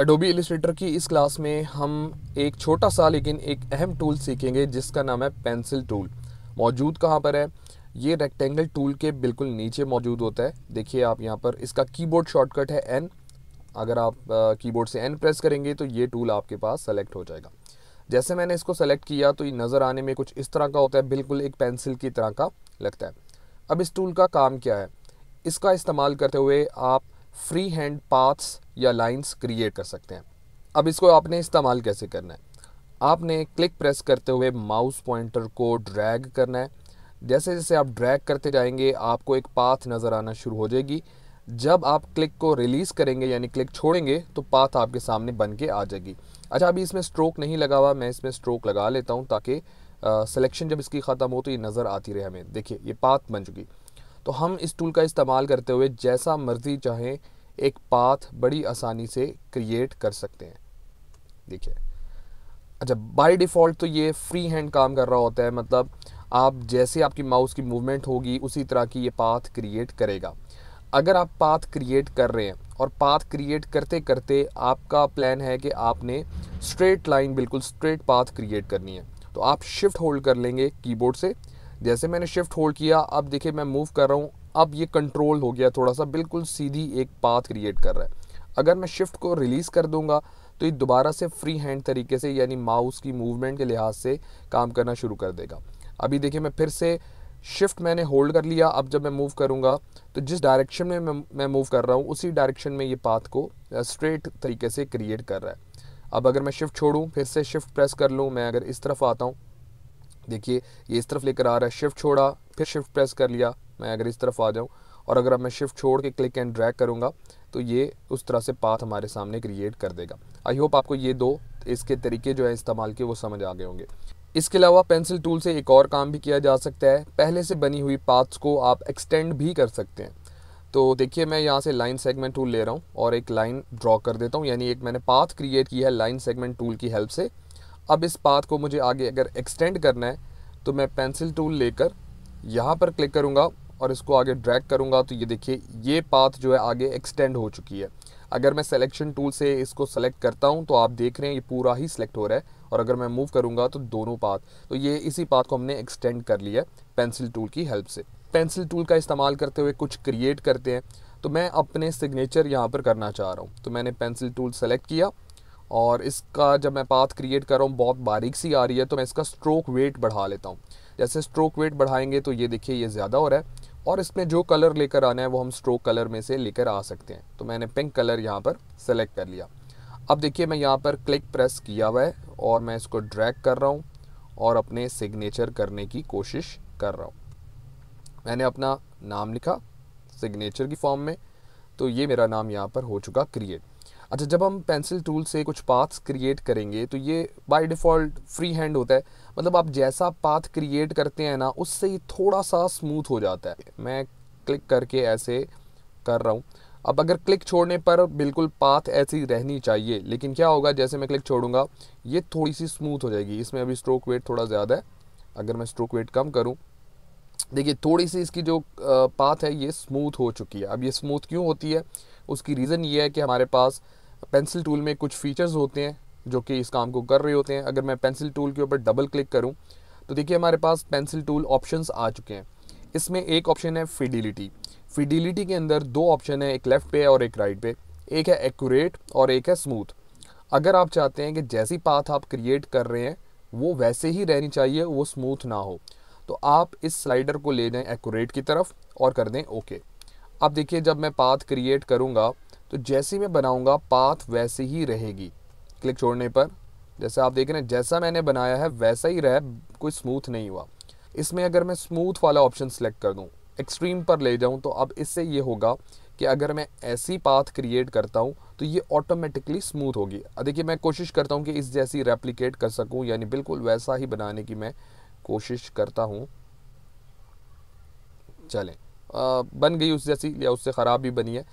Adobe Illustrator की इस class में हम एक छोटा सा लेकिन एक अहम टूल सीखेंगे जिसका नाम है पेंसिल टूल मौजूद कहाँ पर है ये रेक्टेंगल टूल के बिल्कुल नीचे मौजूद होता है देखिए आप यहाँ पर इसका कीबोर्ड शॉर्टकट है एन अगर आप कीबोर्ड से एन प्रेस करेंगे तो ये टूल आपके पास सेलेक्ट हो जाएगा जैसे मैंने इसको सेलेक्ट किया तो ये नज़र आने में कुछ इस तरह का होता है बिल्कुल एक पेंसिल की तरह का लगता है अब इस टूल का काम क्या है इसका इस्तेमाल करते हुए आप फ्री हैंड पाथ्स या लाइंस क्रिएट कर सकते हैं अब इसको आपने इस्तेमाल कैसे करना है आपने क्लिक प्रेस करते हुए माउस पॉइंटर को ड्रैग करना है जैसे जैसे आप ड्रैग करते जाएंगे आपको एक पाथ नज़र आना शुरू हो जाएगी जब आप क्लिक को रिलीज़ करेंगे यानी क्लिक छोड़ेंगे तो पाथ आपके सामने बन के आ जाएगी अच्छा अभी इसमें स्ट्रोक नहीं लगा हुआ मैं इसमें स्ट्रोक लगा लेता हूँ ताकि सिलेक्शन जब इसकी ख़त्म हो तो ये नज़र आती रहे हमें देखिए ये पाथ बन चुकी तो हम इस टूल का इस्तेमाल करते हुए जैसा मर्ज़ी चाहें एक पाथ बड़ी आसानी से क्रिएट कर सकते हैं देखिए अच्छा बाय डिफ़ॉल्ट तो ये फ्री हैंड काम कर रहा होता है मतलब आप जैसे आपकी माउस की मूवमेंट होगी उसी तरह की ये पाथ क्रिएट करेगा अगर आप पाथ क्रिएट कर रहे हैं और पाथ क्रिएट करते करते आपका प्लान है कि आपने स्ट्रेट लाइन बिल्कुल स्ट्रेट पाथ क्रिएट करनी है तो आप शिफ्ट होल्ड कर लेंगे कीबोर्ड से जैसे मैंने शिफ्ट होल्ड किया अब देखिए मैं मूव कर रहा हूँ अब ये कंट्रोल हो गया थोड़ा सा बिल्कुल सीधी एक पाथ क्रिएट कर रहा है अगर मैं शिफ्ट को रिलीज़ कर दूंगा तो ये दोबारा से फ्री हैंड तरीके से यानी माउस की मूवमेंट के लिहाज से काम करना शुरू कर देगा अभी देखिए मैं फिर से शिफ्ट मैंने होल्ड कर लिया अब जब मैं मूव करूँगा तो जिस डायरेक्शन में मैं मूव कर रहा हूँ उसी डायरेक्शन में ये पाथ को स्ट्रेट तरीके से क्रिएट कर रहा है अब अगर मैं शिफ्ट छोड़ूँ फिर से शिफ्ट प्रेस कर लूँ मैं अगर इस तरफ आता हूँ देखिए ये इस तरफ लेकर आ रहा है शिफ्ट छोड़ा फिर शिफ्ट प्रेस कर लिया मैं अगर इस तरफ आ जाऊँ और अगर मैं शिफ्ट छोड़ के क्लिक एंड ड्रैग करूँगा तो ये उस तरह से पाथ हमारे सामने क्रिएट कर देगा आई होप आपको ये दो इसके तरीके जो है इस्तेमाल के वो समझ आ गए होंगे इसके अलावा पेंसिल टूल से एक और काम भी किया जा सकता है पहले से बनी हुई पाथ्स को आप एक्सटेंड भी कर सकते हैं तो देखिए मैं यहाँ से लाइन सेगमेंट टूल ले रहा हूँ और एक लाइन ड्रॉ कर देता हूँ यानी एक मैंने पाथ क्रिएट की है लाइन सेगमेंट टूल की हेल्प से अब इस पाथ को मुझे आगे अगर एक्सटेंड करना है तो मैं पेंसिल टूल लेकर यहाँ पर क्लिक करूँगा और इसको आगे ड्रैग करूँगा तो ये देखिए ये पाथ जो है आगे एक्सटेंड हो चुकी है अगर मैं सिलेक्शन टूल से इसको सेलेक्ट करता हूँ तो आप देख रहे हैं ये पूरा ही सिलेक्ट हो रहा है और अगर मैं मूव करूँगा तो दोनों पाथ तो ये इसी पाथ को हमने एक्सटेंड कर लिया पेंसिल टूल की हेल्प से पेंसिल टूल का इस्तेमाल करते हुए कुछ क्रिएट करते हैं तो मैं अपने सिग्नेचर यहाँ पर करना चाह रहा हूँ तो मैंने पेंसिल टूल सेलेक्ट किया और इसका जब मैं पाथ क्रिएट कर रहा हूँ बहुत बारीक सी आ रही है तो मैं इसका स्ट्रोक वेट बढ़ा लेता हूँ जैसे स्ट्रोक वेट बढ़ाएंगे तो ये देखिए ये ज़्यादा हो रहा है और इसमें जो कलर लेकर आना है वो हम स्ट्रोक कलर में से लेकर आ सकते हैं तो मैंने पिंक कलर यहाँ पर सेलेक्ट कर लिया अब देखिए मैं यहाँ पर क्लिक प्रेस किया हुआ है और मैं इसको ड्रैग कर रहा हूँ और अपने सिग्नेचर करने की कोशिश कर रहा हूँ मैंने अपना नाम लिखा सिग्नेचर की फॉर्म में तो ये मेरा नाम यहाँ पर हो चुका क्रिएट अच्छा जब हम पेंसिल टूल से कुछ पाथ्स क्रिएट करेंगे तो ये बाय डिफ़ॉल्ट फ्री हैंड होता है मतलब आप जैसा पाथ क्रिएट करते हैं ना उससे ये थोड़ा सा स्मूथ हो जाता है मैं क्लिक करके ऐसे कर रहा हूँ अब अगर क्लिक छोड़ने पर बिल्कुल पाथ ऐसी रहनी चाहिए लेकिन क्या होगा जैसे मैं क्लिक छोड़ूंगा ये थोड़ी सी स्मूथ हो जाएगी इसमें अभी स्ट्रोक वेट थोड़ा ज़्यादा है अगर मैं स्ट्रोक वेट कम करूँ देखिए थोड़ी सी इसकी जो पाथ है ये स्मूथ हो चुकी है अब ये स्मूथ क्यों होती है उसकी रीज़न ये है कि हमारे पास पेंसिल टूल में कुछ फीचर्स होते हैं जो कि इस काम को कर रहे होते हैं अगर मैं पेंसिल टूल के ऊपर डबल क्लिक करूँ तो देखिए हमारे पास पेंसिल टूल ऑप्शन आ चुके हैं इसमें एक ऑप्शन है फिडिलिटी फिडिलिटी के अंदर दो ऑप्शन है एक लेफ़्ट पे और एक राइट पे एक है एक्यूरेट और एक है स्मूथ अगर आप चाहते हैं कि जैसी पाथ आप क्रिएट कर रहे हैं वो वैसे ही रहनी चाहिए वो स्मूथ ना हो तो आप इस स्लाइडर को ले जाएं एक्यूरेट की तरफ और कर दें ओके अब देखिए जब मैं पाथ क्रिएट करूँगा तो जैसी मैं बनाऊंगा पाथ वैसी ही रहेगी क्लिक छोड़ने पर जैसे आप देख रहे हैं जैसा मैंने बनाया है वैसा ही रहा कोई स्मूथ नहीं हुआ इसमें अगर मैं स्मूथ वाला ऑप्शन सेलेक्ट कर दूँ एक्सट्रीम पर ले जाऊँ तो अब इससे ये होगा कि अगर मैं ऐसी पाथ क्रिएट करता हूँ तो ये ऑटोमेटिकली स्मूथ होगी देखिए मैं कोशिश करता हूँ कि इस जैसी रेप्लीकेट कर सकूँ यानी बिल्कुल वैसा ही बनाने की मैं कोशिश करता हूँ चलें आ, बन गई उस जैसी या उससे ख़राब भी बनी है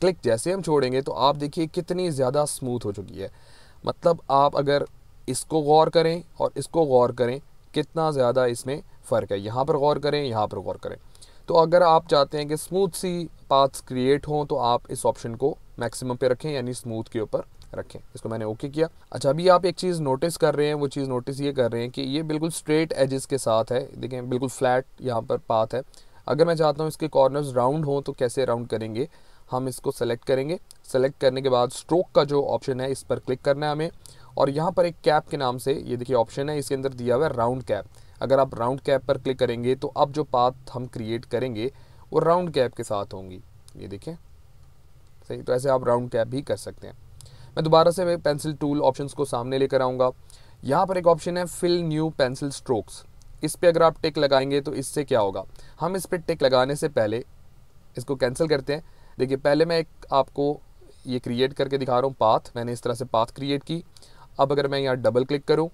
क्लिक जैसे हम छोड़ेंगे तो आप देखिए कितनी ज़्यादा स्मूथ हो चुकी है मतलब आप अगर इसको गौर करें और इसको गौर करें कितना ज़्यादा इसमें फ़र्क है यहाँ पर गौर करें यहाँ पर गौर करें तो अगर आप चाहते हैं कि स्मूथ सी पाथ्स क्रिएट हों तो आप इस ऑप्शन को मैक्सिमम पे रखें यानी स्मूथ के ऊपर रखें इसको मैंने ओके किया अच्छा अभी आप एक चीज़ नोटिस कर रहे हैं वो चीज़ नोटिस ये कर रहे हैं कि ये बिल्कुल स्ट्रेट एजेस के साथ है देखें बिल्कुल फ्लैट यहाँ पर पाथ है अगर मैं चाहता हूँ इसके कॉर्नर्स राउंड हों तो कैसे राउंड करेंगे हम इसको सेलेक्ट करेंगे सेलेक्ट करने के बाद स्ट्रोक का जो ऑप्शन है इस पर क्लिक करना है हमें और यहाँ पर एक कैप के नाम से ये देखिए ऑप्शन है इसके अंदर दिया हुआ है राउंड कैप अगर आप राउंड कैप पर क्लिक करेंगे तो अब जो पाथ हम क्रिएट करेंगे वो राउंड कैप के साथ होंगी ये देखें सही तो ऐसे आप राउंड कैप भी कर सकते हैं मैं दोबारा से पेंसिल टूल ऑप्शंस को सामने लेकर आऊँगा यहाँ पर एक ऑप्शन है फिल न्यू पेंसिल स्ट्रोक्स इस पर अगर आप टिक लगाएंगे तो इससे क्या होगा हम इस पर टिक लगाने से पहले इसको कैंसिल करते हैं देखिए पहले मैं एक आपको ये क्रिएट करके दिखा रहा हूँ पाथ मैंने इस तरह से पाथ क्रिएट की अब अगर मैं यहाँ डबल क्लिक करूँ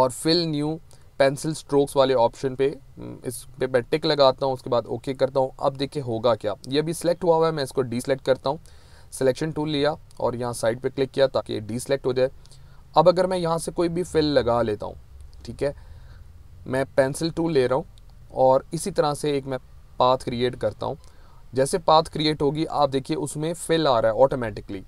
और फिल न्यू पेंसिल स्ट्रोक्स वाले ऑप्शन पे हम्म, इस पे मैं टिक लगाता हूँ उसके बाद ओके करता हूँ अब देखिए होगा क्या ये भी सिलेक्ट हुआ हुआ है मैं इसको डीसेलेक्ट करता हूँ सिलेक्शन टूल लिया और यहाँ साइड पे क्लिक किया ताकि डीसेलेक्ट हो जाए अब अगर मैं यहाँ से कोई भी फिल लगा लेता हूँ ठीक है मैं पेंसिल टूल ले रहा हूँ और इसी तरह से एक मैं पाथ क्रिएट करता हूँ जैसे पाथ क्रिएट होगी आप देखिए उसमें फिल आ रहा है ऑटोमेटिकली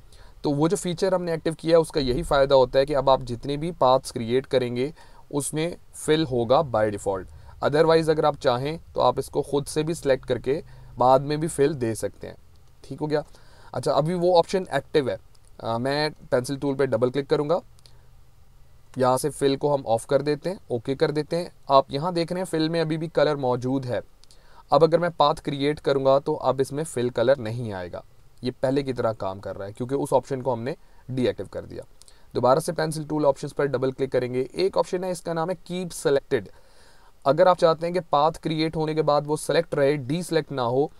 तो वो जो फीचर हमने एक्टिव किया है उसका यही फ़ायदा होता है कि अब आप जितने भी पाथ्स क्रिएट करेंगे उसमें फिल होगा बाय डिफ़ॉल्ट अदरवाइज़ अगर आप चाहें तो आप इसको खुद से भी सिलेक्ट करके बाद में भी फिल दे सकते हैं ठीक हो गया अच्छा अभी वो ऑप्शन एक्टिव है आ, मैं पेंसिल टूल पर डबल क्लिक करूँगा यहाँ से फिल को हम ऑफ़ कर देते हैं ओके कर देते हैं आप यहाँ देख रहे हैं फिल में अभी भी कलर मौजूद है अब अगर मैं पाथ क्रिएट करूंगा तो अब इसमें फिल कलर नहीं आएगा ये पहले की तरह काम कर रहा है क्योंकि उस ऑप्शन को हमने डीएक्टिव कर दिया दोबारा से पेंसिल टूल ऑप्शन पर डबल क्लिक करेंगे एक ऑप्शन है इसका नाम है कीप सेलेक्टेड अगर आप चाहते हैं कि पाथ क्रिएट होने के बाद वो सेलेक्ट रहे डी सेलेक्ट ना हो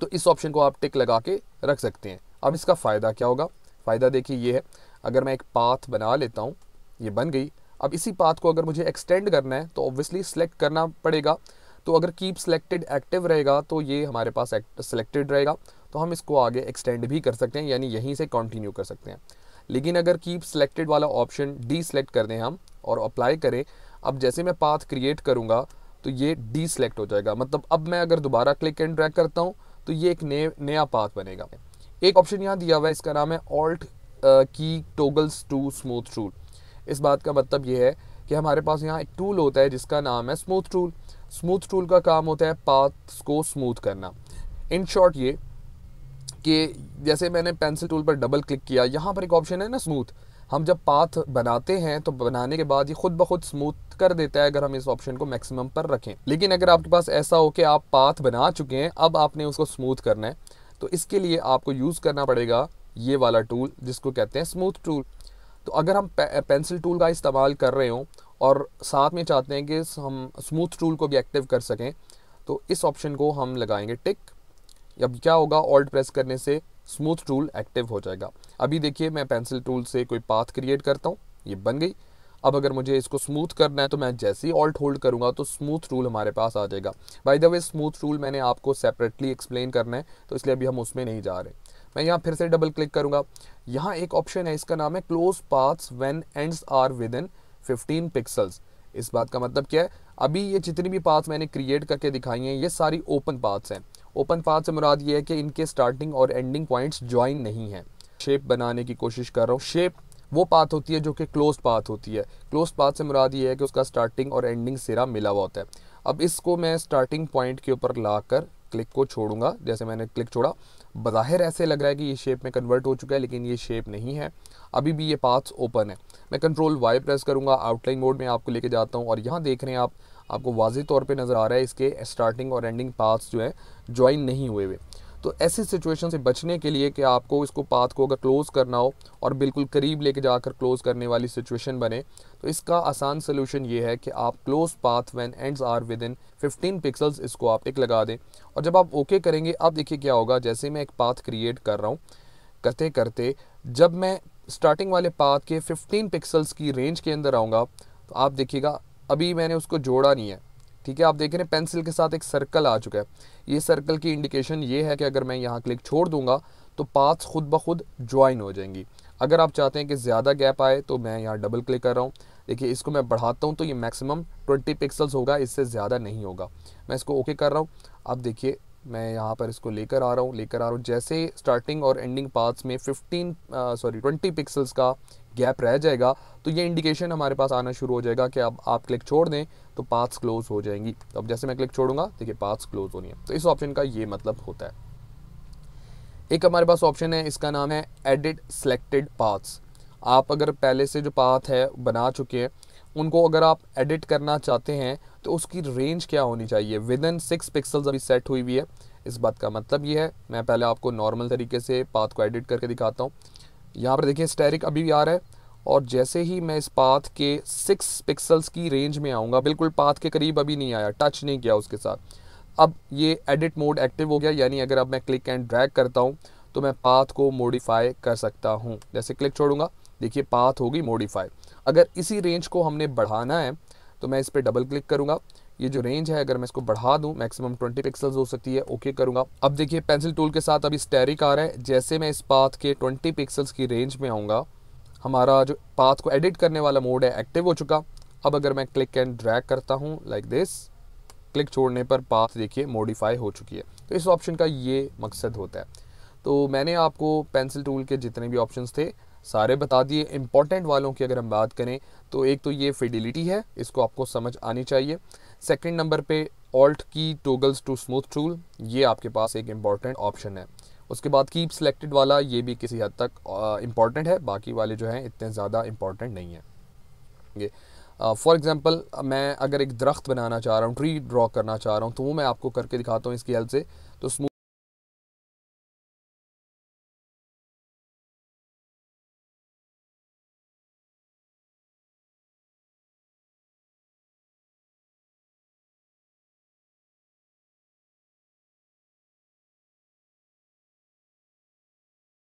तो इस ऑप्शन को आप टिक लगा के रख सकते हैं अब इसका फ़ायदा क्या होगा फ़ायदा देखिए ये है अगर मैं एक पाथ बना लेता हूँ ये बन गई अब इसी पाथ को अगर मुझे एक्सटेंड करना है तो ऑब्वियसली सेलेक्ट करना पड़ेगा तो अगर कीप सेलेक्टेड एक्टिव रहेगा तो ये हमारे पास सेलेक्टेड रहेगा तो हम इसको आगे एक्सटेंड भी कर सकते हैं यानी यहीं से कंटिन्यू कर सकते हैं लेकिन अगर कीप सेलेक्टेड वाला ऑप्शन डी सेलेक्ट कर दें हम और अप्लाई करें अब जैसे मैं पाथ क्रिएट करूँगा तो ये डी सेलेक्ट हो जाएगा मतलब अब मैं अगर दोबारा क्लिक एंड ड्रैग करता हूँ तो ये एक नए नया पाथ बनेगा एक ऑप्शन यहाँ दिया हुआ है इसका नाम है ऑल्ट की टोगल्स टू स्मूथ रूल इस बात का मतलब ये है कि हमारे पास यहाँ एक टूल होता है जिसका नाम है स्मूथ टूल स्मूथ टूल का काम होता है पाथ्स को स्मूथ करना इन शॉर्ट ये कि जैसे मैंने पेंसिल टूल पर डबल क्लिक किया यहाँ पर एक ऑप्शन है ना स्मूथ हम जब पाथ बनाते हैं तो बनाने के बाद ये खुद ब खुद स्मूथ कर देता है अगर हम इस ऑप्शन को मैक्सिमम पर रखें लेकिन अगर आपके पास ऐसा हो कि आप पाथ बना चुके हैं अब आपने उसको स्मूथ करना है तो इसके लिए आपको यूज़ करना पड़ेगा ये वाला टूल जिसको कहते हैं स्मूथ टूल तो अगर हम पेंसिल टूल का इस्तेमाल कर रहे हों और साथ में चाहते हैं कि हम स्मूथ टूल को भी एक्टिव कर सकें तो इस ऑप्शन को हम लगाएंगे टिक अब क्या होगा ऑल्ट प्रेस करने से स्मूथ टूल एक्टिव हो जाएगा अभी देखिए मैं पेंसिल टूल से कोई पाथ क्रिएट करता हूँ ये बन गई अब अगर मुझे इसको स्मूथ करना है तो मैं जैसे ही ऑल्ट होल्ड करूँगा तो स्मूथ रूल हमारे पास आ जाएगा by the way smooth rule मैंने आपको सेपरेटली एक्सप्लेन करना है तो इसलिए अभी हम उसमें नहीं जा रहे मैं यहाँ फिर से डबल क्लिक करूँगा यहाँ एक ऑप्शन है इसका नाम है close paths when ends are within fifteen pixels इस बात का मतलब क्या है अभी ये जितनी भी पाथ मैंने क्रिएट करके दिखाई हैं ये सारी ओपन पाथ्स हैं ओपन पाथ से मुराद ये है कि इनके स्टार्टिंग और एंडिंग पॉइंट्स ज्वाइन नहीं हैं शेप बनाने की कोशिश कर रहा हूँ शेप वो पाथ होती है जो कि क्लोज पाथ होती है क्लोज पाथ से मुराद ये है कि उसका स्टार्टिंग और एंडिंग सिरा मिला हुआ होता है अब इसको मैं स्टार्टिंग पॉइंट के ऊपर ला कर क्लिक को छोड़ूंगा जैसे मैंने क्लिक छोड़ा बाहिर ऐसे लग रहा है कि ये शेप में कन्वर्ट हो चुका है लेकिन ये शेप नहीं है अभी भी ये पाथ्स ओपन है मैं कंट्रोल वाई प्रेस करूँगा आउटलाइन मोड में आपको लेके जाता हूँ और यहाँ देख रहे हैं आप आपको वाजे तौर पे नज़र आ रहा है इसके स्टार्टिंग और एंडिंग पाथ्स जो है ज्वाइन नहीं हुए हुए तो ऐसी सिचुएशन से बचने के लिए कि आपको इसको पाथ को अगर क्लोज़ करना हो और बिल्कुल करीब लेके जाकर क्लोज़ करने वाली सिचुएशन बने तो इसका आसान सोल्यूशन ये है कि आप close path when ends are within fifteen pixels इसको आप एक लगा दें और जब आप ओके करेंगे अब देखिए क्या होगा जैसे मैं एक पाथ क्रिएट कर रहा हूँ करते करते जब मैं स्टार्टिंग वाले पाथ के फिफ्टीन पिक्सल्स की रेंज के अंदर आऊँगा तो आप देखिएगा अभी मैंने उसको जोड़ा नहीं है ठीक है आप देख रहे हैं पेंसिल के साथ एक सर्कल आ चुका है ये सर्कल की इंडिकेशन ये है कि अगर मैं यहाँ क्लिक छोड़ दूंगा तो पाथ्स खुद ब खुद ज्वाइन हो जाएंगी अगर आप चाहते हैं कि ज़्यादा गैप आए तो मैं यहाँ डबल क्लिक कर रहा हूँ देखिए इसको मैं बढ़ाता हूँ तो ये मैक्सिमम 20 पिक्सल्स होगा इससे ज़्यादा नहीं होगा मैं इसको ओके कर रहा हूँ अब देखिए मैं यहाँ पर इसको लेकर आ रहा हूँ लेकर आ रहा हूँ जैसे स्टार्टिंग और एंडिंग पार्ट्स में 15 सॉरी 20 पिक्सल्स का गैप रह जाएगा तो ये इंडिकेशन हमारे पास आना शुरू हो जाएगा कि अब आप क्लिक छोड़ दें तो पाथ्स क्लोज हो जाएंगी तो अब जैसे मैं क्लिक छोड़ूंगा देखिए पाथ्स क्लोज होनी है तो इस ऑप्शन का ये मतलब होता है एक हमारे पास ऑप्शन है इसका नाम है एडिट सेलेक्टेड पाथ्स आप अगर पहले से जो पाथ है बना चुके हैं उनको अगर आप एडिट करना चाहते हैं तो उसकी रेंज क्या होनी चाहिए विद इन सिक्स पिक्सल्स अभी सेट हुई हुई है इस बात का मतलब ये है मैं पहले आपको नॉर्मल तरीके से पाथ को एडिट करके दिखाता हूँ यहाँ पर देखिए स्टेरिक अभी भी आ रहा है और जैसे ही मैं इस पाथ के सिक्स पिक्सल्स की रेंज में आऊँगा बिल्कुल पाथ के करीब अभी नहीं आया टच नहीं किया उसके साथ अब ये एडिट मोड एक्टिव हो गया यानी अगर अब मैं क्लिक एंड ड्रैग करता हूँ तो मैं पाथ को मॉडिफाई कर सकता हूँ जैसे क्लिक छोड़ूंगा देखिए पाथ होगी मॉडिफाई अगर इसी रेंज को हमने बढ़ाना है तो मैं इस पर डबल क्लिक करूँगा ये जो रेंज है अगर मैं इसको बढ़ा दूँ मैक्सिमम 20 पिक्सल्स हो सकती है ओके करूँगा अब देखिए पेंसिल टूल के साथ अभी स्टेरिक आ रहा है जैसे मैं इस पाथ के 20 पिक्सल्स की रेंज में आऊँगा हमारा जो पाथ को एडिट करने वाला मोड है एक्टिव हो चुका अब अगर मैं क्लिक एंड ड्रैक करता हूँ लाइक दिस क्लिक छोड़ने पर पाथ देखिए मॉडिफाई हो चुकी है तो इस ऑप्शन का ये मकसद होता है तो मैंने आपको पेंसिल टूल के जितने भी ऑप्शन थे सारे बता दिए इम्पॉर्टेंट वालों की अगर हम बात करें तो एक तो ये फिडिलिटी है इसको आपको समझ आनी चाहिए सेकंड नंबर पे ऑल्ट की टोगल्स टू स्मूथ टूल ये आपके पास एक इम्पॉर्टेंट ऑप्शन है उसके बाद कीप सेलेक्टेड वाला ये भी किसी हद तक इम्पॉर्टेंट है बाकी वाले जो हैं इतने ज़्यादा इम्पॉर्टेंट नहीं है ये फॉर एग्ज़ाम्पल मैं अगर एक दरख्त बनाना चाह रहा हूँ ट्री ड्रॉ करना चाह रहा हूँ तो वो मैं आपको करके दिखाता हूँ इसकी हेल्प से तो स्मूथ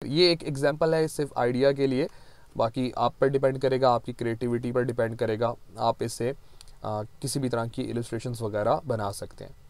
ये एक एग्जाम्पल है सिर्फ आइडिया के लिए बाकी आप पर डिपेंड करेगा आपकी क्रिएटिविटी पर डिपेंड करेगा आप इससे किसी भी तरह की इलस्ट्रेशन वगैरह बना सकते हैं